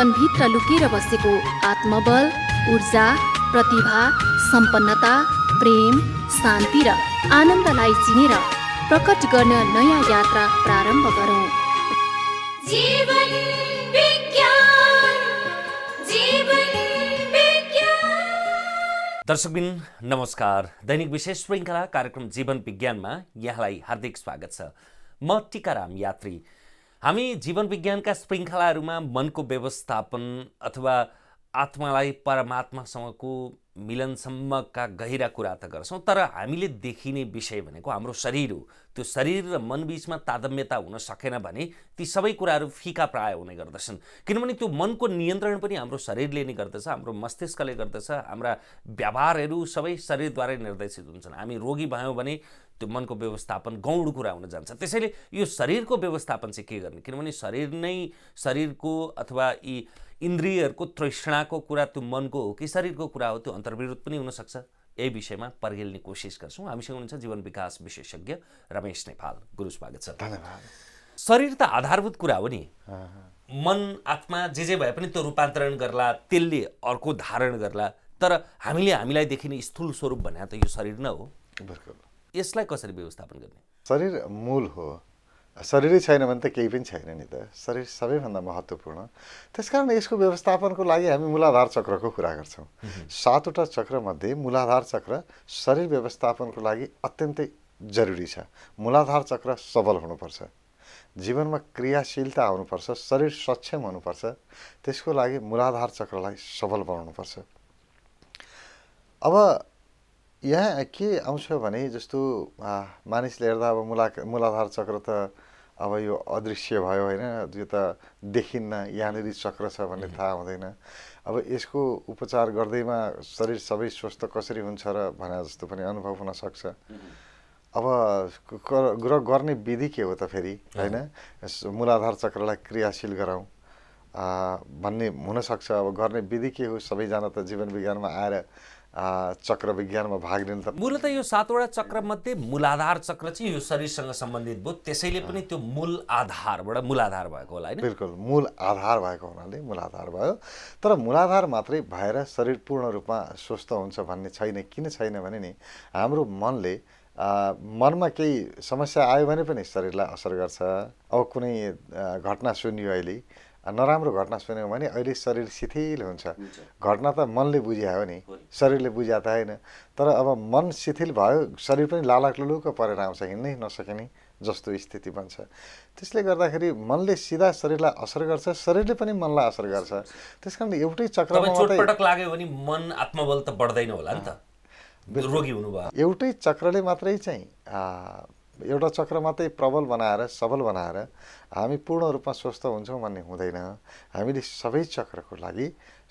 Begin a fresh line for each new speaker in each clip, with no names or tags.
जीवनभित्र लुकेर बसेको आत्मबल ऊर्जा प्रतिभा सम्पन्नता प्रेम शान्ति र आनन्दलाई चिनेर प्रकट गर्न नयाँ यात्रा प्रारम्भ गरौँ दर्शकबिन नमस्कार दैनिक विशेष श्रृङ्खला कार्यक्रम जीवन विज्ञानमा यहाँलाई हार्दिक स्वागत छ म टिकाराम यात्री हामी जीवन विज्ञानका श्रृङ्खलाहरूमा मनको व्यवस्थापन अथवा आत्मालाई परमात्मासँगको मिलनसम्मका गहिरा कुरा त गर्छौँ तर हामीले देखिने विषय भनेको हाम्रो शरीर हो त्यो शरीर र मनबिचमा तादम्यता हुन सकेन भने ती सबै कुराहरू फिका प्राय हुने गर्दछन् किनभने त्यो मनको नियन्त्रण पनि हाम्रो शरीरले नै गर्दछ हाम्रो मस्तिष्कले गर्दछ हाम्रा व्यवहारहरू सबै शरीरद्वारै निर्देशित हुन्छन् हामी रोगी भयौँ भने त्यो मनको व्यवस्थापन गौण कुरा हुन जान्छ त्यसैले यो शरीरको व्यवस्थापन चाहिँ के गर्ने किनभने शरीर नै शरीरको अथवा यी इन्द्रियहरूको तृष्णाको कुरा त्यो मनको हो कि शरीरको कुरा हो त्यो अन्तर्विरोध पनि हुनसक्छ यही विषयमा पर्गेल्ने कोसिस गर्छौँ हामीसँग हुनुहुन्छ जीवन विकास विशेषज्ञ रमेश नेपाल गुरु स्वागत छ धन्यवाद शरीर त आधारभूत कुरा हो नि मन आत्मा जे जे भए पनि त्यो रूपान्तरण गर्ला त्यसले अर्को धारण गर्ला तर हामीले हामीलाई देखिने स्थूल स्वरूप भने त यो शरीर नै हो यसलाई कसरी व्यवस्थापन गर्ने
शरीर मूल हो शरीरै छैन भने त केही पनि छैन नि त शरीर सबैभन्दा महत्त्वपूर्ण त्यसकारण यसको व्यवस्थापनको लागि हामी मूलाधार चक्रको कुरा गर्छौँ सातवटा चक्रमध्ये मूलाधार चक्र शरीर व्यवस्थापनको लागि अत्यन्तै जरुरी छ मूलाधार चक्र सबल हुनुपर्छ जीवनमा क्रियाशीलता आउनुपर्छ शरीर सक्षम हुनुपर्छ त्यसको लागि मूलाधार चक्रलाई सबल बनाउनुपर्छ अब यहाँ के आउँछ भने जस्तो मानिसले हेर्दा अब मुला मूलाधार चक्र त अब यो अदृश्य भयो होइन यो त देखिन्न यहाँनिर चक्र छ भन्ने थाहा हुँदैन अब यसको उपचार गर्दैमा शरीर सबै स्वस्थ कसरी हुन्छ र भने जस्तो पनि अनुभव हुनसक्छ अब ग्रह गर्ने विधि के हो त फेरि होइन मूलाधार चक्रलाई क्रियाशील गराउँ भन्ने हुनसक्छ अब गर्ने विधि के हो सबैजना त जीवन विज्ञानमा आएर चक्र विज्ञानमा भाग लिन त
मूलत यो सातवटा चक्रमध्ये मूलाधार चक्र चाहिँ यो शरीरसँग सम्बन्धित भयो त्यसैले पनि त्यो मूल आधारबाट मूलाधार भएको
होला होइन बिल्कुल मूल आधार भएको हुनाले मूलाधार भयो तर मूलाधार मात्रै भएर शरीर पूर्ण रूपमा स्वस्थ हुन्छ भन्ने छैन किन छैन भने नि हाम्रो मनले मनमा केही समस्या आयो भने पनि शरीरलाई असर गर्छ अब कुनै घटना सुन्यो अहिले नराम्रो घटना सुन्यो भने अहिले शरीर शिथिल हुन्छ घटना त मनले बुझ्यायो नि शरीरले बुझ्या त होइन तर अब मन शिथिल भयो शरीर पनि लालक लुलुक परेर आउँछ हिँड्नै नसकिने जस्तो स्थिति बन्छ त्यसले गर्दाखेरि मनले सिधा शरीरलाई असर गर्छ शरीरले पनि मनलाई असर गर्छ त्यस कारण एउटै चक्रमा चोटपटक
लाग्यो भने मन आत्मबल त बढ्दैन होला नि त रोगी
हुनुभयो एउटै चक्रले मात्रै चाहिँ एउटा चक्र मात्रै प्रबल बनाएर सबल बनाएर हामी पूर्ण रूपमा स्वस्थ हुन्छौँ भन्ने हुँदैन हामीले सबै चक्रको लागि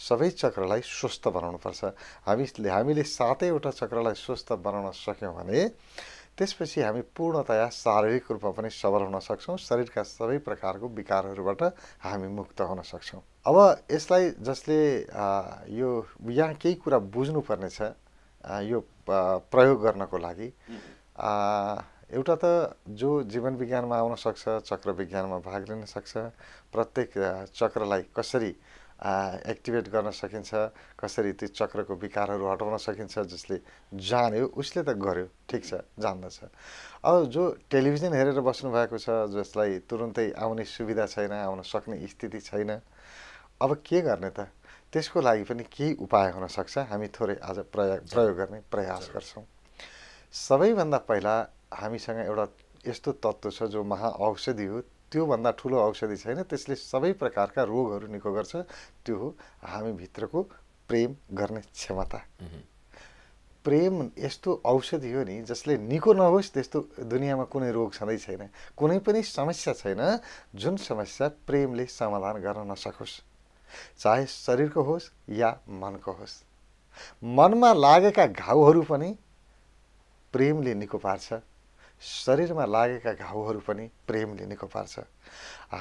सबै चक्रलाई स्वस्थ बनाउनुपर्छ हामीले हामीले सातैवटा चक्रलाई स्वस्थ बनाउन सक्यौँ भने त्यसपछि हामी पूर्णतया शारीरिक रूपमा पनि सबल हुन सक्छौँ शरीरका सबै प्रकारको विकारहरूबाट हामी मुक्त हुन सक्छौँ अब यसलाई जसले यो यहाँ केही कुरा बुझ्नुपर्नेछ यो प्रयोग गर्नको लागि एउटा त जो जीवन विज्ञानमा आउन सक्छ चक्र विज्ञानमा भाग लिन सक्छ प्रत्येक चक्रलाई कसरी एक्टिभेट गर्न सकिन्छ कसरी त्यो चक्रको विकारहरू हटाउन सकिन्छ जसले जान्यो उसले त गर्यो ठिक छ जान्दछ अब जो टेलिभिजन हेरेर बस्नुभएको छ जसलाई तुरुन्तै आउने सुविधा छैन आउन सक्ने स्थिति छैन अब के गर्ने त त्यसको लागि पनि केही उपाय हुनसक्छ हामी थोरै आज प्रयोग प्रयोग गर्ने प्रयास गर्छौँ सबैभन्दा पहिला हामीसँग एउटा यस्तो तत्त्व छ जो महाऔषधि हो त्योभन्दा ठुलो औषधि छैन त्यसले सबै प्रकारका रोगहरू निको गर्छ त्यो हो हामीभित्रको प्रेम गर्ने क्षमता प्रेम यस्तो औषधि हो नि जसले निको नहोस् त्यस्तो दुनियाँमा कुनै रोग छँदै छैन कुनै पनि समस्या छैन जुन समस्या प्रेमले समाधान गर्न नसकोस् चाहे शरीरको होस् या मनको होस् मनमा लागेका घाउहरू पनि प्रेमले निको पार्छ शरीरमा लागेका घाउहरू पनि प्रेमले निको पार्छ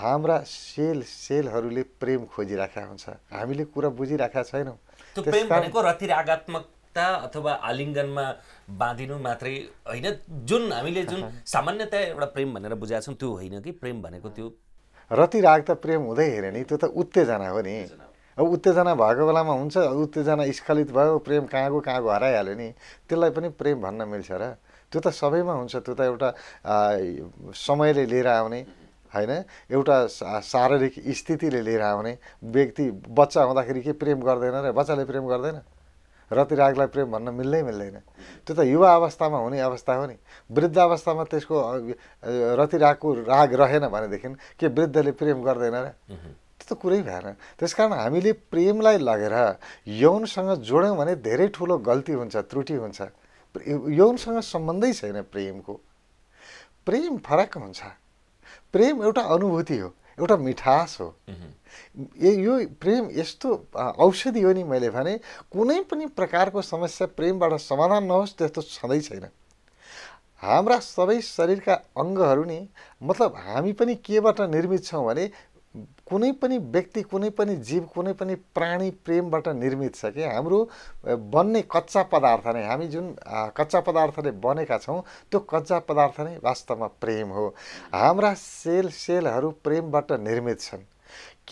हाम्रा सेल सेलहरूले प्रेम खोजिराखेका हुन्छ हामीले कुरा बुझिराखेका छैनौँ भनेको
रतिरागात्मकता अथवा आलिङ्गनमा बाँधिनु मात्रै होइन जुन हामीले जुन सामान्यतया एउटा प्रेम भनेर बुझाएको छौँ त्यो होइन कि प्रेम भनेको त्यो
रतिराग त प्रेम हुँदै हेऱ्यो नि त्यो त उत्तेजना हो नि अब उत्तेजना भएको बेलामा हुन्छ उत्तेजना स्खलित भयो प्रेम कहाँको कहाँको हराइहाल्यो नि त्यसलाई पनि प्रेम भन्न मिल्छ र त्यो त सबैमा हुन्छ त्यो त एउटा समयले लिएर आउने होइन एउटा शारीरिक स्थितिले लिएर आउने व्यक्ति बच्चा हुँदाखेरि के प्रेम गर्दैन र बच्चाले प्रेम गर्दैन रतिरागलाई प्रेम भन्न मिल्दै मिल्दैन त्यो त युवा अवस्थामा हुने अवस्था हो नि वृद्ध अवस्थामा त्यसको रतिरागको राग रहेन भनेदेखि के वृद्धले प्रेम गर्दैन र त्यो त कुरै भएन त्यस कारण हामीले प्रेमलाई लगेर यौनसँग जोड्यौँ भने धेरै ठुलो गल्ती हुन्छ त्रुटि हुन्छ यौनसँग सम्बन्धै छैन प्रेमको प्रेम फरक हुन्छ प्रेम एउटा अनुभूति हो एउटा मिठास हो ए यो प्रेम यस्तो औषधि हो नि मैले भने कुनै पनि प्रकारको समस्या प्रेमबाट समाधान नहोस् त्यस्तो छँदै छैन हाम्रा सबै शरीरका अङ्गहरू नि मतलब हामी पनि केबाट निर्मित छौँ भने कुनै पनि व्यक्ति कुनै पनि जीव कुनै पनि प्राणी प्रेमबाट निर्मित छ कि हाम्रो बन्ने कच्चा पदार्थ नै हामी जुन कच्चा पदार्थले बनेका छौँ त्यो कच्चा पदार्थ नै वास्तवमा प्रेम हो हाम्रा सेल सेलहरू प्रेमबाट निर्मित छन्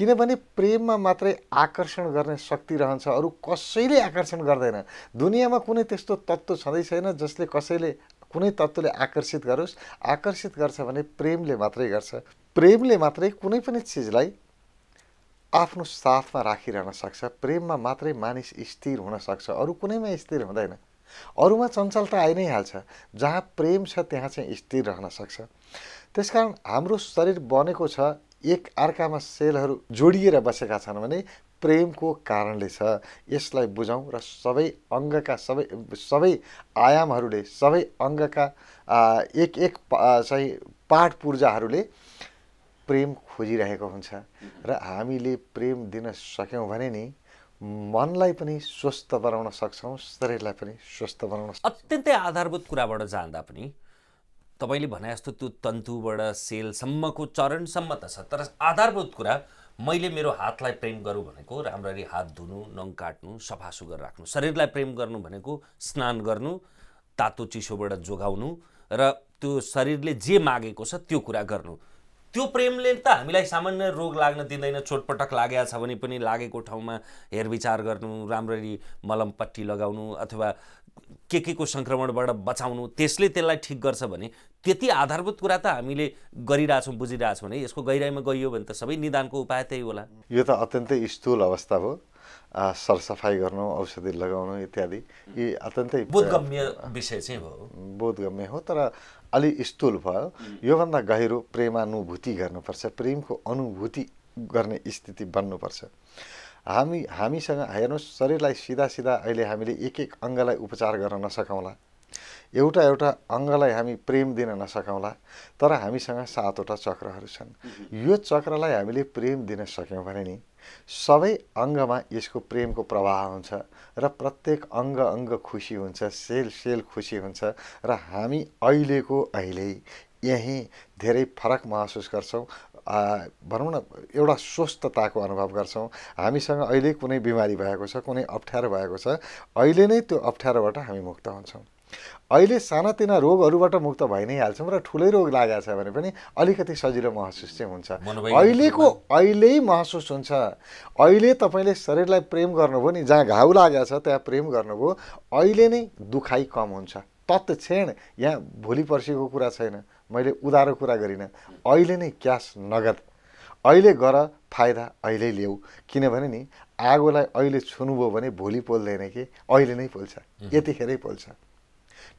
किनभने प्रेममा मात्रै आकर्षण गर्ने शक्ति रहन्छ अरू कसैले आकर्षण गर्दैन दुनियाँमा कुनै त्यस्तो तत्त्व छँदै छैन जसले कसैले कुनै तत्त्वले आकर्षित गरोस् आकर्षित गर्छ भने प्रेमले मात्रै गर्छ प्रेमले मात्रै कुनै पनि चिजलाई आफ्नो साथमा राखिरहन सक्छ प्रेममा मात्रै मानिस स्थिर हुन सक्छ अरू कुनैमा स्थिर हुँदैन अरूमा चञ्चलता आइ नै हाल्छ जहाँ प्रेम छ त्यहाँ चाहिँ स्थिर रहन सक्छ त्यसकारण हाम्रो शरीर बनेको छ एक अर्कामा सेलहरू जोडिएर बसेका छन् भने प्रेमको कारणले छ यसलाई बुझौँ र सबै अङ्गका सबै सबै आयामहरूले सबै अङ्गका एक एक चाहिँ पाठ पूर्जाहरूले प्रेम खोजिरहेको हुन्छ र हामीले प्रेम दिन सक्यौँ भने नि मनलाई पनि स्वस्थ बनाउन सक्छौँ शरीरलाई पनि स्वस्थ बनाउन
अत्यन्तै आधारभूत कुराबाट जाँदा पनि तपाईँले भने जस्तो त्यो तन्तुबाट सेलसम्मको चरणसम्म त छ तर आधारभूत कुरा मैले मेरो हातलाई प्रेम गरौँ भनेको राम्ररी हात धुनु नङ काट्नु सफा सुग्घर राख्नु शरीरलाई प्रेम गर्नु भनेको स्नान गर्नु तातो चिसोबाट जोगाउनु र त्यो शरीरले जे मागेको छ त्यो कुरा गर्नु त्यो प्रेमले त हामीलाई सामान्य रोग लाग्न दिँदैन चोटपटक लागेको छ भने पनि लागेको ठाउँमा हेरविचार गर्नु राम्ररी मलमपट्टी लगाउनु अथवा के के को सङ्क्रमणबाट बचाउनु त्यसले त्यसलाई ठिक गर्छ भने त्यति आधारभूत कुरा त हामीले गरिरहेछौँ बुझिरहेछौँ भने यसको गहिराइमा गइयो भने त सबै निदानको उपाय त्यही होला
यो त अत्यन्तै स्थूल अवस्था हो सरसफाइ गर्नु औषधि लगाउनु इत्यादि यी अत्यन्तै बोधगम्य विषय चाहिँ हो बोधगम्य हो तर अलि स्थूल भयो योभन्दा गहिरो प्रेमानुभूति गर्नुपर्छ प्रेमको अनुभूति गर्ने स्थिति बन्नुपर्छ हामी हामीसँग हेर्नुहोस् शरीरलाई सिधा सिधा अहिले हामीले एक एक अङ्गलाई उपचार गर्न नसकौँला एउटा एउटा अङ्गलाई हामी प्रेम दिन नसकौँला तर हामीसँग सातवटा चक्रहरू छन् यो चक्रलाई हामीले प्रेम दिन सक्यौँ भने नि सबै अङ्गमा यसको प्रेमको प्रवाह हुन्छ र प्रत्येक अङ्ग अङ्ग खुसी हुन्छ सेल सेल खुसी हुन्छ र हामी अहिलेको अहिले यहीँ धेरै फरक महसुस गर्छौँ भनौँ न एउटा स्वस्थताको अनुभव गर्छौँ हामीसँग अहिले कुनै बिमारी भएको छ कुनै अप्ठ्यारो भएको छ अहिले नै त्यो अप्ठ्यारोबाट हामी मुक्त हुन्छौँ अहिले सानातिना रोगहरूबाट मुक्त भइ नै हाल्छौँ र ठुलै रोग लागेको छ भने पनि अलिकति सजिलो महसुस चाहिँ हुन्छ अहिलेको अहिले महसुस हुन्छ अहिले तपाईँले शरीरलाई प्रेम गर्नुभयो नि जहाँ घाउ लागेको छ त्यहाँ प्रेम गर्नुभयो अहिले नै दुखाइ कम हुन्छ तत्क्षण यहाँ भोलि पर्सिको कुरा छैन मैले उधारो कुरा गरिनँ अहिले नै क्यास नगद अहिले गर फाइदा अहिले ल्याऊ किनभने नि आगोलाई अहिले छुनुभयो भने भोलि पोल्दैन कि अहिले नै पोल्छ यतिखेरै पोल्छ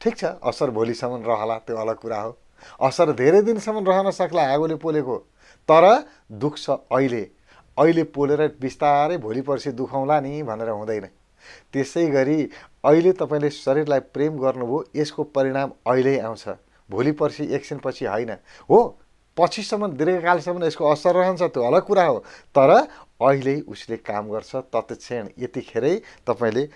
ठिक छ असर भोलिसम्म रहला त्यो अलग कुरा हो असर धेरै दिनसम्म रहन सक्ला आगोले पोलेको तर दुख्छ अहिले अहिले पोलेर बिस्तारै भोलि पर्सि दुखाउँला नि भनेर हुँदैन त्यसै गरी अहिले तपाईँले शरीरलाई प्रेम गर्नुभयो यसको परिणाम अहिले आउँछ भोलि पर्सि पछि होइन हो पछिसम्म दीर्घकालसम्म यसको असर रहन्छ त्यो अलग कुरा हो तर अहिले उसले काम गर्छ तत्क्षण यतिखेरै तपाईँले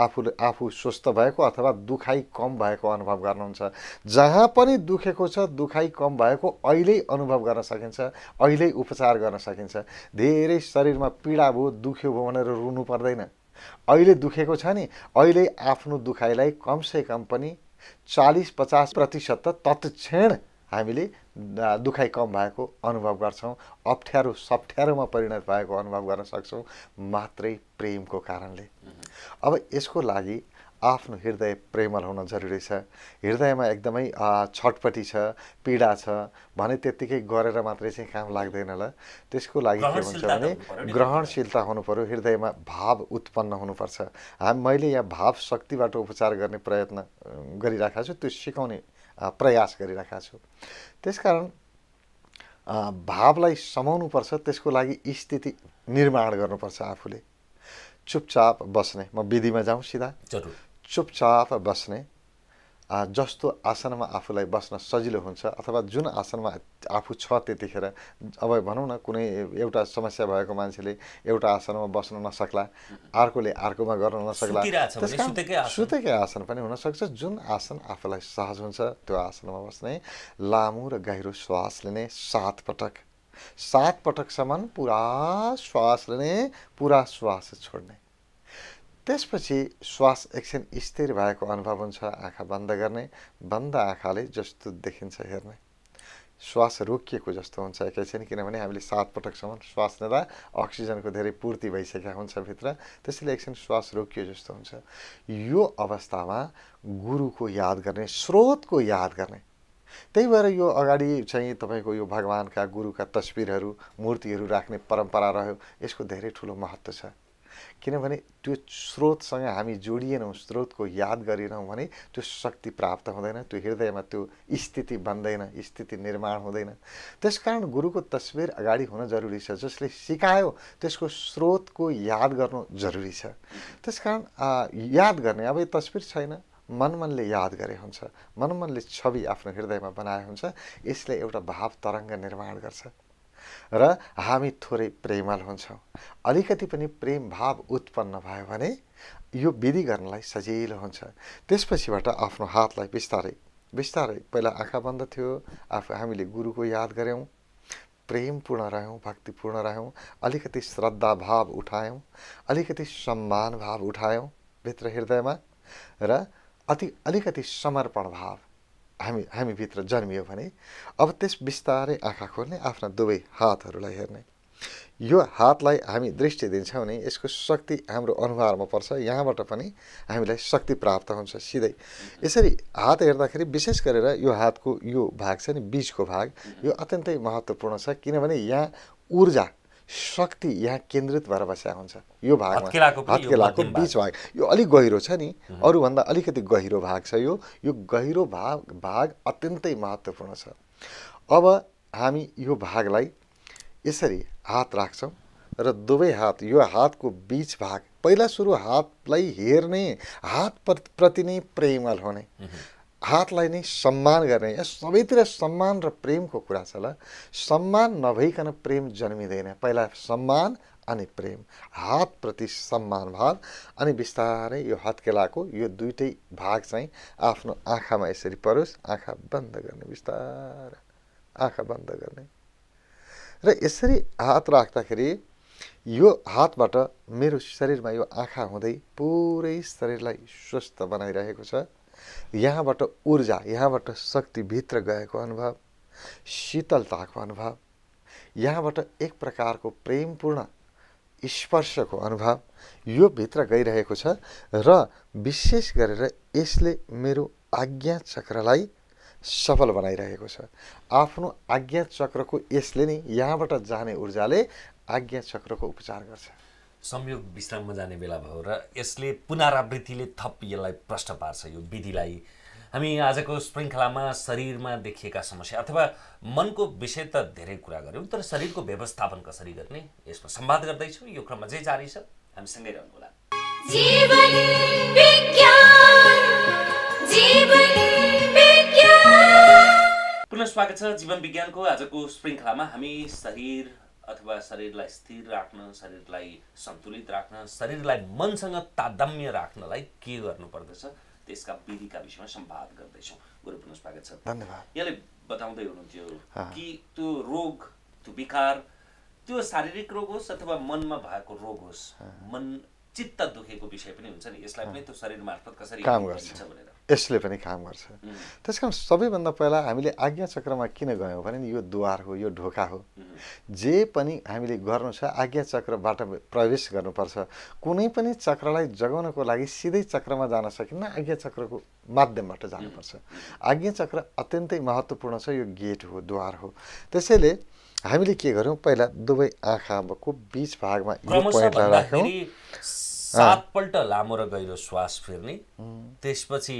आफू आफू स्वस्थ भएको अथवा दुखाइ कम भएको अनुभव गर्नुहुन्छ जहाँ पनि दुखेको छ दुखाइ कम भएको अहिले अनुभव गर्न सकिन्छ अहिले उपचार गर्न सकिन्छ धेरै शरीरमा पीडा भयो दुख्यो भयो भनेर रुनु पर्दैन अहिले दुखेको छ नि अहिले आफ्नो दुखाइलाई कमसे कम पनि चालिस पचास प्रतिशत त तत्क्षण हामीले दुखाइ कम भएको अनुभव गर्छौँ अप्ठ्यारो सप्ठ्यारोमा परिणत भएको अनुभव गर्न सक्छौँ मात्रै प्रेमको कारणले अब यसको लागि आफ्नो हृदय प्रेमल हुन जरुरी छ हृदयमा एकदमै छटपटी छ पीडा छ भने त्यत्तिकै गरेर मात्रै चाहिँ काम लाग्दैन होला त्यसको लागि के हुन्छ भने ग्रहणशीलता हुनु पऱ्यो हृदयमा भाव उत्पन्न हुनुपर्छ हाम मैले यहाँ भाव शक्तिबाट उपचार गर्ने प्रयत्न गरिराखेको छु त्यो सिकाउने प्रयास गरिरहेका त्यस त्यसकारण भावलाई समाउनुपर्छ त्यसको लागि स्थिति निर्माण गर्नुपर्छ आफूले चुपचाप बस्ने म विधिमा जाउँ सिधा चुपचाप बस्ने जस्तो आसनमा आफूलाई बस्न सजिलो हुन्छ अथवा जुन आसनमा आफू छ त्यतिखेर अब भनौँ न कुनै एउटा समस्या भएको मान्छेले एउटा आसनमा बस्न नसक्ला अर्कोले अर्कोमा गर्न नसक्ला सुतेकै आसन पनि हुनसक्छ जुन आसन आफूलाई सहज हुन्छ त्यो आसनमा बस्ने लामो र गहिरो श्वास लिने सात पटक सात पटकसम्म पुरा श्वास लिने पुरा श्वास छोड्ने त्यसपछि श्वास एकछिन स्थिर भएको अनुभव हुन्छ आँखा बन्द गर्ने बन्द आँखाले जस्तो देखिन्छ हेर्ने श्वास रोकिएको जस्तो हुन्छ एकैछिन किनभने हामीले सात पटकसम्म श्वास लिँदा अक्सिजनको धेरै पूर्ति भइसकेका हुन्छ भित्र त्यसैले एकछिन श्वास रोकियो जस्तो हुन्छ यो अवस्थामा गुरुको याद गर्ने स्रोतको याद गर्ने त्यही भएर यो अगाडि चाहिँ तपाईँको यो भगवान्का गुरुका तस्विरहरू मूर्तिहरू राख्ने परम्परा रह्यो यसको धेरै ठुलो महत्त्व छ किनभने त्यो स्रोतसँग हामी जोडिएनौँ स्रोतको याद गरेनौँ भने त्यो शक्ति प्राप्त हुँदैन त्यो हृदयमा त्यो स्थिति बन्दैन स्थिति निर्माण हुँदैन त्यसकारण गुरुको तस्विर अगाडि हुन जरुरी छ जसले सिकायो त्यसको स्रोतको याद गर्नु जरुरी छ त्यसकारण याद गर्ने अब यो तस्बिर छैन मनमनले याद गरे हुन्छ मनमनले छवि आफ्नो हृदयमा बनाए हुन्छ यसले एउटा भाव तरङ्ग निर्माण गर्छ र हामी थोरै प्रेमल हुन्छौँ अलिकति पनि प्रेम भाव उत्पन्न भयो भने यो विधि गर्नलाई सजिलो हुन्छ त्यसपछिबाट आफ्नो हातलाई बिस्तारै बिस्तारै पहिला आँखा बन्द थियो आफू हामीले गुरुको याद गऱ्यौँ प्रेमपूर्ण रह्यौँ भक्तिपूर्ण रह्यौँ अलिकति श्रद्धा भाव उठायौँ अलिकति सम्मान भाव उठायौँ भित्र हृदयमा र अति अलिकति समर्पण भाव हामी हामीभित्र जन्मियो भने अब त्यस बिस्तारै आँखा खोल्ने आफ्ना दुवै हातहरूलाई हेर्ने यो हातलाई हामी दृष्टि दिन्छौँ भने यसको शक्ति हाम्रो अनुहारमा पर्छ यहाँबाट पनि हामीलाई शक्ति प्राप्त हुन्छ सिधै यसरी हात हेर्दाखेरि विशेष गरेर यो हातको यो भाग छ नि बिचको भाग यो अत्यन्तै महत्त्वपूर्ण छ किनभने यहाँ ऊर्जा शक्ति यहाँ केन्द्रित भएर बसेका हुन्छ यो भाग हत्केलाको बिच भाग यो अलिक गहिरो छ नि अरूभन्दा अलिकति गहिरो भाग छ यो यो गहिरो भाग भाग अत्यन्तै महत्त्वपूर्ण छ अब हामी यो भागलाई यसरी हात राख्छौँ र दुवै हात यो हातको बिच भाग पहिला सुरु हातलाई हेर्ने हात प्रति नै प्रेमल हुने हातलाई नै सम्मान गर्ने यहाँ सबैतिर सम्मान र प्रेमको कुरा छ ल सम्मान नभइकन प्रेम जन्मिँदैन पहिला सम्मान अनि प्रेम हातप्रति सम्मान भाव अनि बिस्तारै यो हत्केलाको यो दुइटै भाग चाहिँ आफ्नो आँखामा यसरी परोस् आँखा बन्द गर्ने बिस्तारै आँखा बन्द गर्ने र यसरी हात राख्दाखेरि यो हातबाट मेरो शरीरमा यो आँखा हुँदै पुरै शरीरलाई स्वस्थ बनाइरहेको छ यहाँबाट ऊर्जा यहाँबाट शक्तिभित्र गएको अनुभव शीतलताको अनुभव यहाँबाट एक प्रकारको प्रेमपूर्ण स्पर्शको अनुभव यो भित्र गइरहेको छ र विशेष गरेर यसले मेरो आज्ञा चक्रलाई सफल बनाइरहेको छ आफ्नो आज्ञा चक्रको यसले नै यहाँबाट जाने ऊर्जाले आज्ञा चक्रको उपचार गर्छ
संयोग विश्राममा जाने बेला भयो र यसले पुनरावृत्तिले थप यसलाई प्रष्ट पार्छ यो विधिलाई हामी आजको श्रृङ्खलामा शरीरमा देखिएका समस्या अथवा मनको विषय त धेरै कुरा गऱ्यौँ तर शरीरको व्यवस्थापन कसरी गर्ने यसमा सम्वाद गर्दैछौँ यो क्रममा जे जारी छ हामी सँगै रहनु रहनुहोला पुनः स्वागत छ जीवन विज्ञानको आजको श्रृङ्खलामा हामी शरीर अथवा शरीरलाई स्थिर राख्न शरीरलाई सन्तुलित राख्न शरीरलाई मनसँग तादम्य राख्नलाई के गर्नुपर्दछ त्यसका विधिका विषयमा सम्वाद गर्दैछौँ गुरु पुनः स्वागत छ धन्यवाद यहाँले बताउँदै हुनुहुन्थ्यो कि त्यो रोग त्यो विकार त्यो शारीरिक रोग होस् अथवा मनमा भएको रोग होस् मन चित्त दुखेको विषय पनि हुन्छ नि यसलाई पनि त्यो शरीर मार्फत कसरी काम गर्छ भनेर
यसले पनि काम गर्छ त्यस कारण सबैभन्दा पहिला हामीले आज्ञा चक्रमा किन गयौँ भने यो द्वार हो यो ढोका हो जे पनि हामीले गर्नु छ आज्ञा चक्रबाट प्रवेश गर्नुपर्छ कुनै पनि चक्रलाई जगाउनको लागि सिधै चक्रमा जान सकिन्न आज्ञा चक्रको माध्यमबाट जानुपर्छ आज्ञा चक्र अत्यन्तै महत्त्वपूर्ण छ यो गेट हो द्वार हो त्यसैले हामीले के गर्यौँ पहिला दुवै आँखाको बिच भागमा यो पोइन्टलाई राख्यौँ सातपल्ट
लामो र गहिरो श्वास फेर्ने त्यसपछि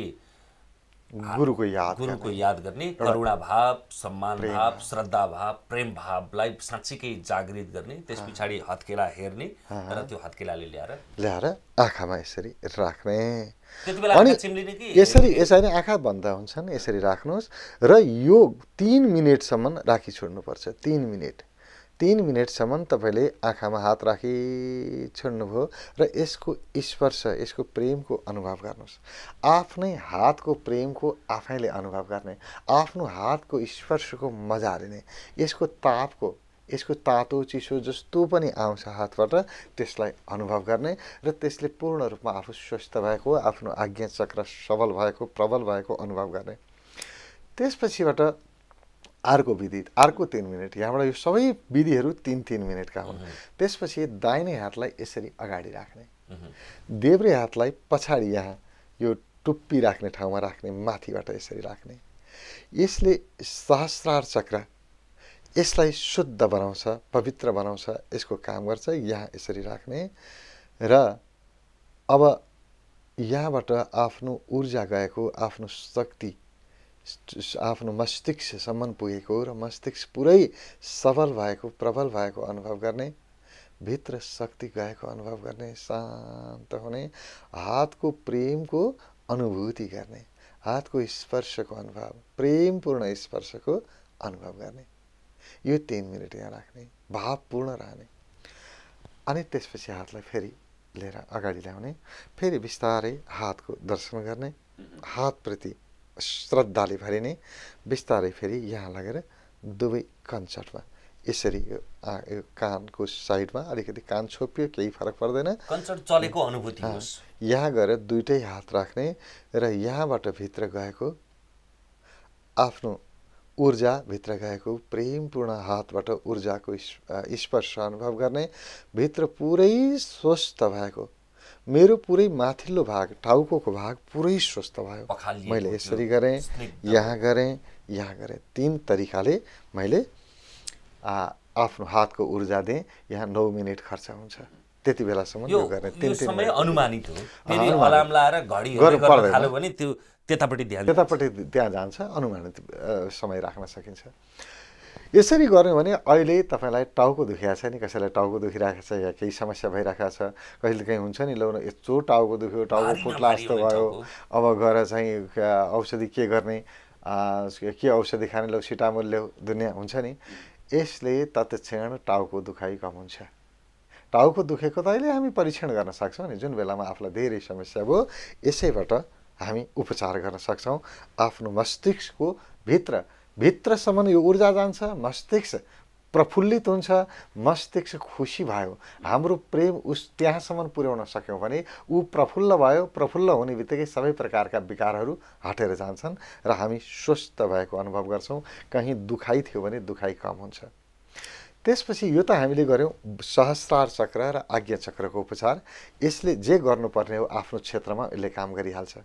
गुरुको याद गुरुको याद
गर्ने करुणा भाव सम्मान भाव श्रद्धा भाव प्रेम भावलाई साँच्चीकै जागृत गर्ने त्यस पछाडि हत्केला हेर्ने र त्यो हत्केलाले ल्याएर
ल्याएर आँखामा यसरी राख्ने अनि यसरी यसरी आँखा बन्द हुन्छन् यसरी राख्नुहोस् र यो तिन मिनटसम्म राखी छोड्नुपर्छ तिन मिनट तिन मिनटसम्म तपाईँले आँखामा हात राखी छोड्नुभयो र यसको स्पर्श यसको प्रेमको अनुभव गर्नुहोस् आफ्नै हातको प्रेमको आफैले अनुभव गर्ने आफ्नो हातको स्पर्शको मजा लिने यसको तापको यसको तातो चिसो जस्तो पनि आउँछ हातबाट त्यसलाई अनुभव गर्ने र त्यसले पूर्ण रूपमा आफू स्वस्थ भएको आफ्नो आज्ञा चक्र सबल भएको प्रबल भएको अनुभव गर्ने त्यसपछिबाट अर्को विधि अर्को तिन मिनट यहाँबाट यो सबै विधिहरू तिन तिन मिनटका हुन् त्यसपछि दाहिने हातलाई यसरी अगाडि राख्ने देब्रे हातलाई पछाडि यहाँ यो टुप्पी राख्ने ठाउँमा राख्ने माथिबाट यसरी राख्ने यसले सहस्रार चक्र यसलाई शुद्ध बनाउँछ पवित्र बनाउँछ यसको काम गर्छ यहाँ यसरी राख्ने र अब यहाँबाट आफ्नो ऊर्जा गएको आफ्नो शक्ति आफ्नो मस्तिष्कसम्म पुगेको र मस्तिष्क पुरै सबल भएको प्रबल भएको अनुभव गर्ने भित्र शक्ति गएको अनुभव गर्ने शान्त हुने हातको प्रेमको अनुभूति गर्ने हातको स्पर्शको अनुभव प्रेमपूर्ण स्पर्शको अनुभव गर्ने यो तिन मिनट यहाँ राख्ने भावपूर्ण रहने अनि त्यसपछि हातलाई फेरि लिएर अगाडि ल्याउने फेरि बिस्तारै हातको दर्शन गर्ने हातप्रति श्रद्धाले फेरि नै बिस्तारै फेरि यहाँ लगेर दुवै कन्सर्टमा यसरी यो कानको साइडमा अलिकति कान छोपियो केही फरक पर्दैन
कन्सर्ट चलेको अनुभूति
यहाँ गएर दुइटै हात राख्ने र यहाँबाट भित्र गएको आफ्नो ऊर्जा भित्र गएको प्रेमपूर्ण हातबाट ऊर्जाको स्पर्श अनुभव गर्ने भित्र पुरै स्वस्थ भएको मेरो पुरै माथिल्लो भाग टाउको भाग पुरै स्वस्थ भयो मैले यसरी गरेँ यहाँ गरेँ यहाँ गरेँ तिन तरिकाले मैले आफ्नो हातको ऊर्जा दिएँ यहाँ नौ मिनट खर्च हुन्छ त्यति बेलासम्म यो त्यतापट्टि त्यतापट्टि त्यहाँ जान्छ अनुमानित समय राख्न सकिन्छ यसरी गर्यो भने अहिले तपाईँलाई टाउको दुखिया छ नि कसैलाई टाउको दुखिरहेको छ या केही समस्या भइरहेको छ कहिले काहीँ हुन्छ नि लगाउनु यस्तो यत्रो टाउको दुख्यो टाउको फुट्ला जस्तो भयो अब गएर चाहिँ औषधि के गर्ने के औषधि खाने लौ सिटामोल ल्याउ दुनियाँ हुन्छ नि यसले तत्क्षण टाउको दुखाइ कम हुन्छ टाउको दुखेको त अहिले हामी परीक्षण गर्न सक्छौँ नि जुन बेलामा आफूलाई धेरै समस्या भयो यसैबाट हामी उपचार गर्न सक्छौँ आफ्नो मस्तिष्कको भित्र भित्रसम्म यो ऊर्जा जान्छ मस्तिष्क प्रफुल्लित हुन्छ मस्तिष्क खुसी भयो हाम्रो प्रेम उस त्यहाँसम्म पुर्याउन सक्यौँ भने ऊ प्रफुल्ल भयो प्रफुल्ल हुने बित्तिकै सबै प्रकारका विकारहरू हटेर जान्छन् र हामी स्वस्थ भएको अनुभव गर्छौँ कहीँ दुखाइ थियो भने दुखाइ कम हुन्छ त्यसपछि यो त हामीले गऱ्यौँ सहस्रार चक्र र आज्ञा चक्रको उपचार यसले जे गर्नुपर्ने हो आफ्नो क्षेत्रमा यसले काम गरिहाल्छ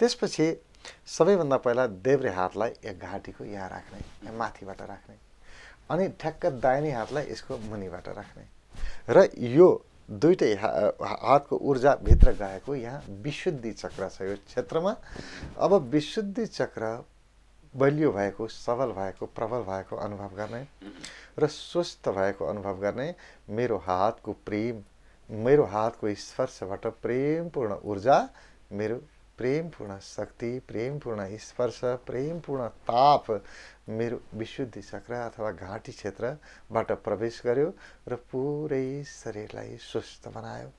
त्यसपछि सबैभन्दा पहिला देब्रे हातलाई एक घाँटीको यहाँ राख्ने माथिबाट राख्ने अनि ठ्याक्क दाहिने हातलाई यसको मुनिबाट राख्ने र यो दुइटै हातको ऊर्जा भित्र गएको यहाँ विशुद्धि चक्र छ यो क्षेत्रमा अब विशुद्धि चक्र बलियो भएको सबल भएको प्रबल भएको अनुभव गर्ने र स्वस्थ भएको अनुभव गर्ने मेरो हातको प्रेम मेरो हातको स्पर्शबाट प्रेमपूर्ण ऊर्जा मेरो प्रेमपूर्ण शक्ति प्रेमपूर्ण स्पर्श प्रेमपूर्ण ताप मेरो विशुद्धि चक्र अथवा घाँटी क्षेत्रबाट प्रवेश गर्यो र पुरै शरीरलाई स्वस्थ बनायो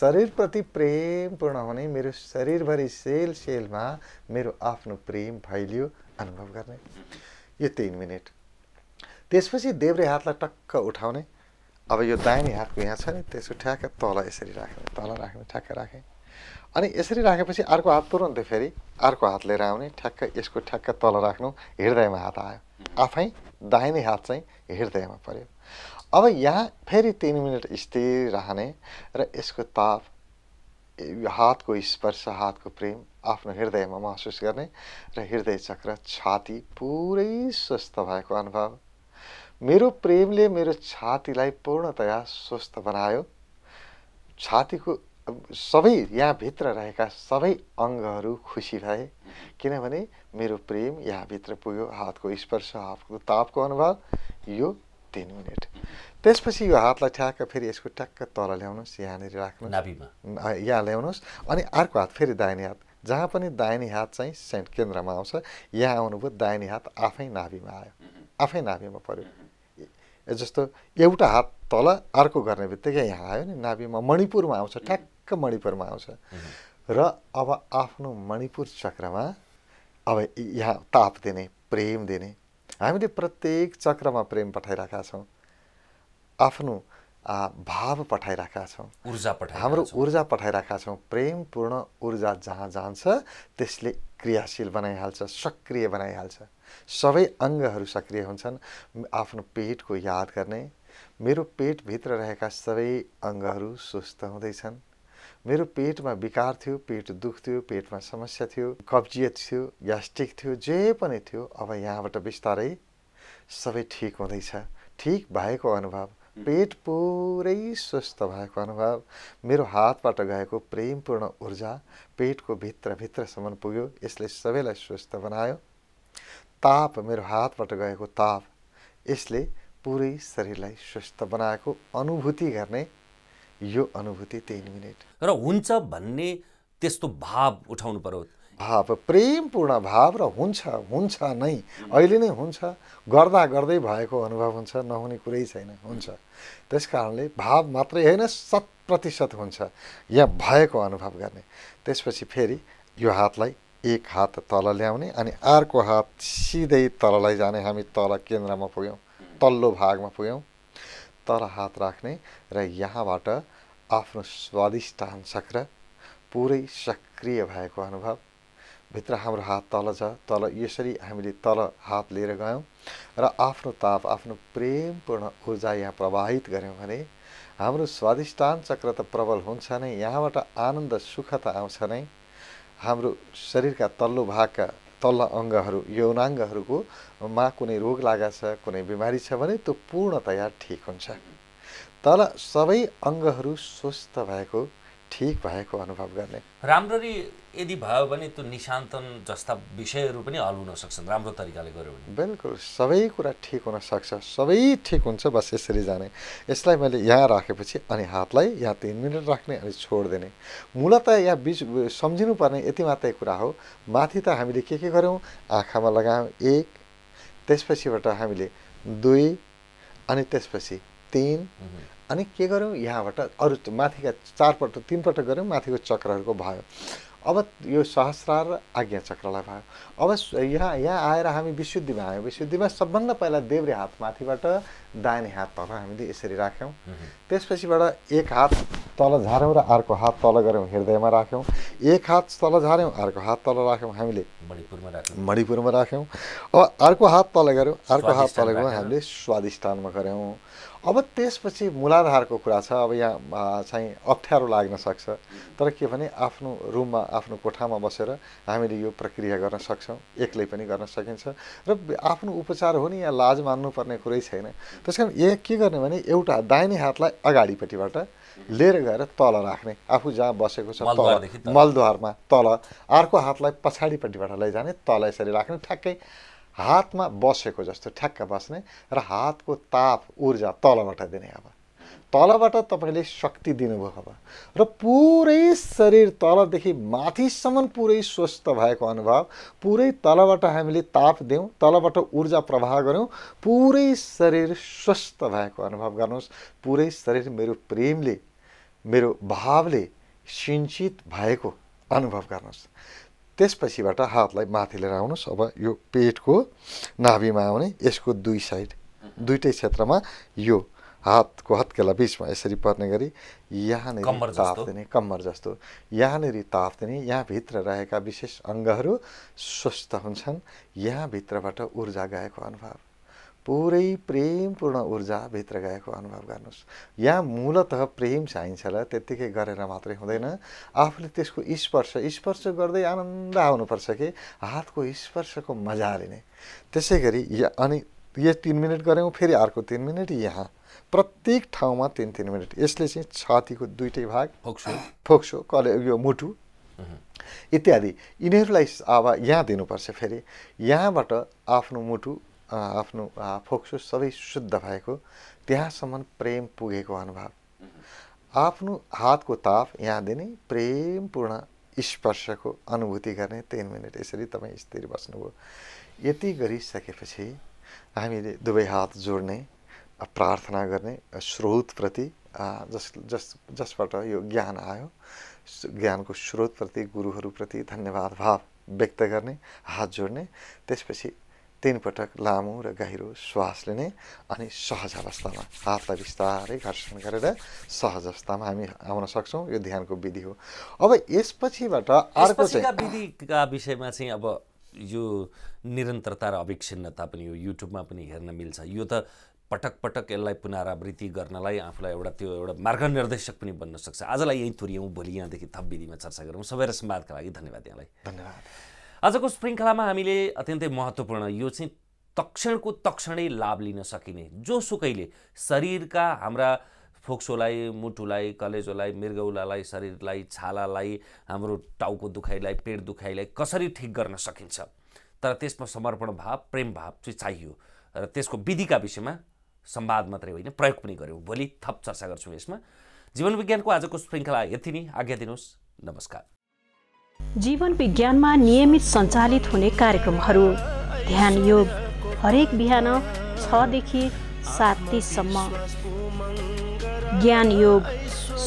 शरीरप्रति प्रेमपूर्ण हुने मेरो शरीरभरि सेल सेलमा मेरो आफ्नो प्रेम फैलियो अनुभव गर्ने यो तिन मिनट त्यसपछि देब्रे हातलाई टक्क उठाउने अब यो दाहिने हातको यहाँ छ नि त्यसको ठ्याक्क तल यसरी राख्ने तल राख्ने ठ्याक्क राखेँ अनि यसरी राखेपछि अर्को हात तुरन्तै फेरि अर्को हात लिएर आउने ठ्याक्क यसको ठ्याक्क तल राख्नु हृदयमा हात आयो आफै दाहिने हात चाहिँ हृदयमा पऱ्यो अब यहाँ फेरि तिन मिनट स्थिर रहने र यसको ताप हातको स्पर्श हातको प्रेम आफ्नो हृदयमा महसुस गर्ने र हृदय चक्र छाती पुरै स्वस्थ भएको अनुभव मेरो प्रेमले मेरो छातीलाई पूर्णतया स्वस्थ बनायो छातीको सबै यहाँभित्र रहेका सबै अङ्गहरू खुसी भए किनभने मेरो प्रेम यहाँभित्र पुग्यो हातको स्पर्श हातको तापको अनुभव यो तिन मिनट त्यसपछि यो हातलाई ठ्याक्क फेरि यसको ट्याक्क तल ल्याउनुहोस् यहाँनिर राख्नु यहाँ ल्याउनुहोस् अनि अर्को हात फेरि दाहिने हात जहाँ पनि दाहिने हात चाहिँ सेन्ट केन्द्रमा आउँछ यहाँ आउनुभयो दाहिने हात आफै नाभीमा आयो आफै नाभीमा पऱ्यो जस्तो एउटा हात तल अर्को गर्ने बित्तिकै यहाँ आयो नि नाभीमा मणिपुरमा आउँछ ठ्याक्क ठ्याक्क मणिपुरमा आउँछ र अब आफ्नो मणिपुर चक्रमा अब यहाँ ताप दिने प्रेम दिने हामीले प्रत्येक चक्रमा प्रेम पठाइरहेका छौँ आफ्नो भाव पठाइरहेका छौँ ऊर्जा पठाइ हाम्रो ऊर्जा पठाइरहेका छौँ प्रेमपूर्ण ऊर्जा जहाँ जान्छ त्यसले क्रियाशील बनाइहाल्छ सक्रिय बनाइहाल्छ सबै अङ्गहरू सक्रिय हुन्छन् आफ्नो पेटको याद गर्ने मेरो पेटभित्र रहेका सबै अङ्गहरू स्वस्थ हुँदैछन् मेरो पेटमा विकार थियो पेट दुख्थ्यो पेटमा समस्या थियो कब्जियत थियो ग्यास्ट्रिक थियो जे पनि थियो अब यहाँबाट बिस्तारै सबै ठिक हुँदैछ ठिक भएको अनुभव पेट पुरै स्वस्थ भएको अनुभव मेरो हातबाट गएको प्रेमपूर्ण ऊर्जा पेटको भित्रभित्रसम्म पुग्यो यसले सबैलाई स्वस्थ बनायो ताप मेरो हातबाट गएको ताप यसले पुरै शरीरलाई स्वस्थ बनाएको अनुभूति गर्ने यो अनुभूति तिन मिनट
र हुन्छ भन्ने त्यस्तो भाव उठाउनु पर्यो
भाव प्रेमपूर्ण भाव र हुन्छ हुन्छ नै अहिले नै हुन्छ गर्दा गर्दै भएको अनुभव हुन्छ नहुने कुरै छैन हुन्छ त्यस कारणले भाव मात्रै होइन शत प्रतिशत हुन्छ यहाँ भएको अनुभव गर्ने त्यसपछि फेरि यो हातलाई एक हात तल ल्याउने अनि अर्को हात सिधै तललाई जाने हामी तल केन्द्रमा पुग्यौँ तल्लो भागमा पुग्यौँ तल हात राख्ने र यहाँबाट आफ्नो स्वादिष्ठान चक्र पुरै सक्रिय भएको अनुभव भित्र हाम्रो हात तल छ तल यसरी हामीले तल हात लिएर गयौँ र आफ्नो ताप आफ्नो प्रेमपूर्ण ऊर्जा यहाँ प्रवाहित गऱ्यौँ भने हाम्रो स्वादिष्ठान चक्र त प्रबल हुन्छ नै यहाँबाट आनन्द सुख त आउँछ नै हाम्रो शरीरका तल्लो भागका तल्ला अङ्गहरू यौनाङ्गहरूको मा कुनै रोग लागेको छ कुनै बिमारी छ भने त्यो पूर्णतया ठिक हुन्छ तर सबै अङ्गहरू स्वस्थ भएको ठिक भएको अनुभव गर्ने
राम्ररी यदि भयो भने त्यो निशान्तन जस्ता विषयहरू पनि हल हुन सक्छन् राम्रो तरिकाले गऱ्यो
भने बिल्कुल सबै कुरा ठिक हुन सक्छ सबै ठिक हुन्छ बस यसरी जाने यसलाई मैले यहाँ राखेपछि अनि हातलाई यहाँ तिन मिनट राख्ने अनि छोडिदिने मूलत यहाँ बिच सम्झिनुपर्ने यति मात्रै कुरा हो माथि त हामीले के के गऱ्यौँ आँखामा लगायौँ एक त्यसपछिबाट हामीले दुई अनि त्यसपछि तिन अनि के गऱ्यौँ यहाँबाट अरू माथिका चारपल्ट तिनपल्ट गऱ्यौँ माथिको चक्रहरूको भयो अब यो सहस्रार र आज्ञा चक्रलाई भयो अब यहाँ यहाँ आएर हामी विशुद्धिमा आयौँ विशुद्धिमा सबभन्दा पहिला देव्रे हात माथिबाट दाहिने हात तल हामीले यसरी राख्यौँ त्यसपछिबाट एक हात तल झार्यौँ र अर्को हात तल गऱ्यौँ हृदयमा राख्यौँ एक हात तल झार्यौँ अर्को हात तल राख्यौँ हामीले
मणिपुरमा राख्यौँ
मणिपुरमा राख्यौँ अब अर्को हात तल गऱ्यौँ अर्को हात तल गऱ्यौँ हामीले स्वादिष्ठानमा गऱ्यौँ अब त्यसपछि मूलाधारको कुरा छ अब यहाँ चाहिँ अप्ठ्यारो लाग्न सक्छ तर के भने आफ्नो रुममा आफ्नो कोठामा बसेर हामीले यो प्रक्रिया गर्न सक्छौँ एक्लै पनि गर्न सकिन्छ र आफ्नो उपचार हो नि यहाँ लाज मान्नुपर्ने कुरै छैन त्यस कारण यहाँ के गर्ने भने एउटा दाहिने हातलाई अगाडिपट्टिबाट लिएर गएर तल राख्ने आफू जहाँ बसेको छ तल मलद्वारमा तल अर्को हातलाई पछाडिपट्टिबाट लैजाने तल यसरी राख्ने ठ्याक्कै हातमा बसेको जस्तो ठ्याक्क बस्ने र हातको ताप ऊर्जा तलबाट दिने अब तलबाट तपाईँले शक्ति दिनुभयो अब र पुरै शरीर तलदेखि माथिसम्म पुरै स्वस्थ भएको अनुभव पुरै तलबाट हामीले ताप दियौँ तलबाट ऊर्जा प्रवाह गऱ्यौँ पुरै शरीर स्वस्थ भएको अनुभव गर्नुहोस् पुरै शरीर मेरो प्रेमले मेरो भावले सिन्चित भएको अनुभव गर्नुहोस् त्यसपछिबाट हातलाई माथि लिएर आउनुहोस् अब यो पेटको नाभीमा आउने यसको दुई साइड दुइटै क्षेत्रमा यो हातको हत्केला बिचमा यसरी पर्ने गरी यहाँनिर दिने कम्मर जस्तो यहाँनिर ताप्दिने यहाँभित्र रहेका विशेष अङ्गहरू स्वस्थ हुन्छन् यहाँभित्रबाट ऊर्जा गएको अनुभव पुरै प्रेमपूर्ण ऊर्जा भित्र गएको अनुभव गर्नुहोस् यहाँ मूलत प्रेम चाहिन्छ र त्यत्तिकै गरेर मात्रै हुँदैन आफूले त्यसको स्पर्श स्पर्श गर्दै आनन्द आउनुपर्छ कि हातको स्पर्शको मजा लिने त्यसै गरी या अनि यो तिन मिनट गऱ्यौँ फेरि अर्को तिन मिनट यहाँ प्रत्येक ठाउँमा तिन तिन मिनट यसले चाहिँ छातीको दुइटै भाग फोक्सो फोक्सो कले यो मुटु इत्यादि यिनीहरूलाई अब यहाँ दिनुपर्छ फेरि यहाँबाट आफ्नो मुटु आफ्नो फोक्सो सबै शुद्ध भएको त्यहाँसम्म प्रेम पुगेको अनुभव आफ्नो हातको ताप यहाँ दिने प्रेमपूर्ण स्पर्शको अनुभूति गर्ने तिन मिनट यसरी तपाईँ स्थिर बस्नुभयो यति गरिसकेपछि हामीले दुवै हात जोड्ने प्रार्थना गर्ने स्रोतप्रति जस जस जसबाट यो ज्ञान आयो ज्ञानको स्रोतप्रति गुरुहरूप्रति धन्यवाद भाव व्यक्त गर्ने हात जोड्ने त्यसपछि पटक लामो र गहिरो श्वास लिने अनि सहज अवस्थामा हातलाई बिस्तारै घर्षण गरेर सहज अवस्थामा हामी आउन सक्छौँ यो ध्यानको विधि हो अब यसपछिबाट अर्को विधिका
विषयमा चाहिँ अब यो निरन्तरता र अविच्छिन्नता पनि यो युट्युबमा पनि हेर्न मिल्छ यो त पटक पटक यसलाई पुनरावृत्ति गर्नलाई आफूलाई एउटा त्यो एउटा मार्ग निर्देशक पनि बन्न सक्छ आजलाई यहीँ थुर्यौँ भोलि यहाँदेखि थप विधिमा चर्चा गरौँ सबै र संवादका लागि धन्यवाद यहाँलाई
धन्यवाद
आजको श्रृङ्खलामा हामीले अत्यन्तै महत्त्वपूर्ण यो चाहिँ तक्षणको तक्षणै लाभ लिन सकिने जोसुकैले शरीरका हाम्रा फोक्सोलाई मुटुलाई कलेजोलाई मृगौलालाई शरीरलाई छालालाई हाम्रो टाउको दुखाइलाई पेट दुखाइलाई कसरी ठिक गर्न सकिन्छ तर त्यसमा समर्पण भाव प्रेम भाव चाहिँ चाहियो र त्यसको विधिका विषयमा संवाद मात्रै होइन प्रयोग पनि गऱ्यौँ भोलि थप चर्चा गर्छौँ यसमा जीवन विज्ञानको आजको श्रृङ्खला यति नै आज्ञा दिनुहोस् नमस्कार जीवन विज्ञानमा नियमित सञ्चालित हुने कार्यक्रमहरू ध्यान योग हरेक बिहान छदेखि सात तिससम्म ज्ञान योग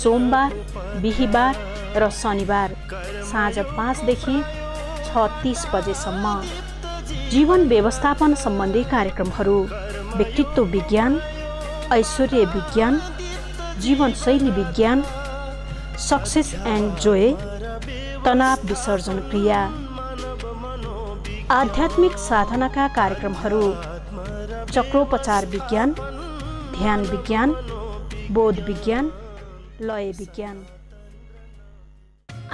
सोमबार बिहिबार र शनिबार साँझ पाँचदेखि छ तिस बजेसम्म जीवन व्यवस्थापन सम्बन्धी कार्यक्रमहरू व्यक्तित्व विज्ञान ऐश्वर्य विज्ञान जीवनशैली विज्ञान सक्सेस एन्ड जोय तनाव विसर्जन क्रिया आध्यात्मिक साधनाका कार्यक्रमहरू चक्रोपचार विज्ञान ध्यान विज्ञान बोध विज्ञान लय विज्ञान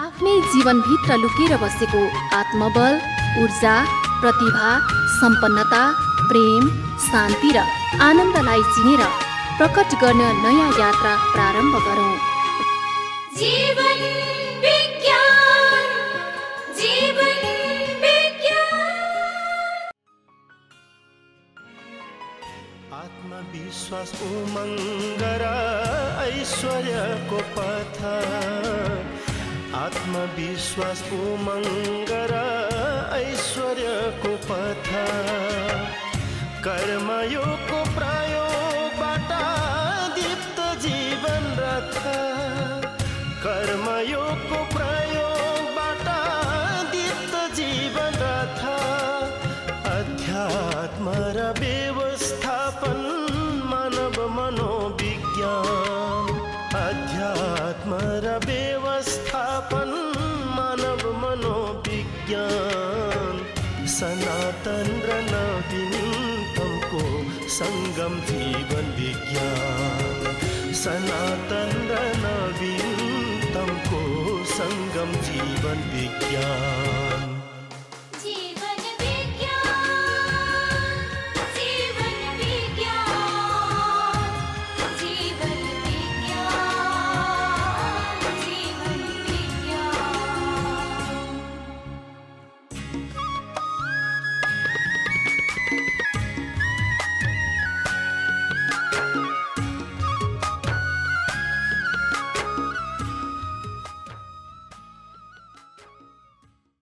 आफ्नै जीवनभित्र लुकेर बसेको आत्मबल ऊर्जा प्रतिभा सम्पन्नता प्रेम शान्ति र आनन्दलाई चिनेर प्रकट गर्न नयाँ यात्रा प्रारम्भ गरौँ
विश्वास उमङ्ग र ऐश्वर्यको पथ आत्मविश्वास उमङ्ग र ऐश्वर्यको पथ कर्मयोगको प्रयोगबाट दीप्त जीवन रथ कर्मयोगको प्रयोगबाट दीप्त जीवन रथ अध्यात्म र बेव सनातन रनवीन तम को संगम जीवन विज्ञान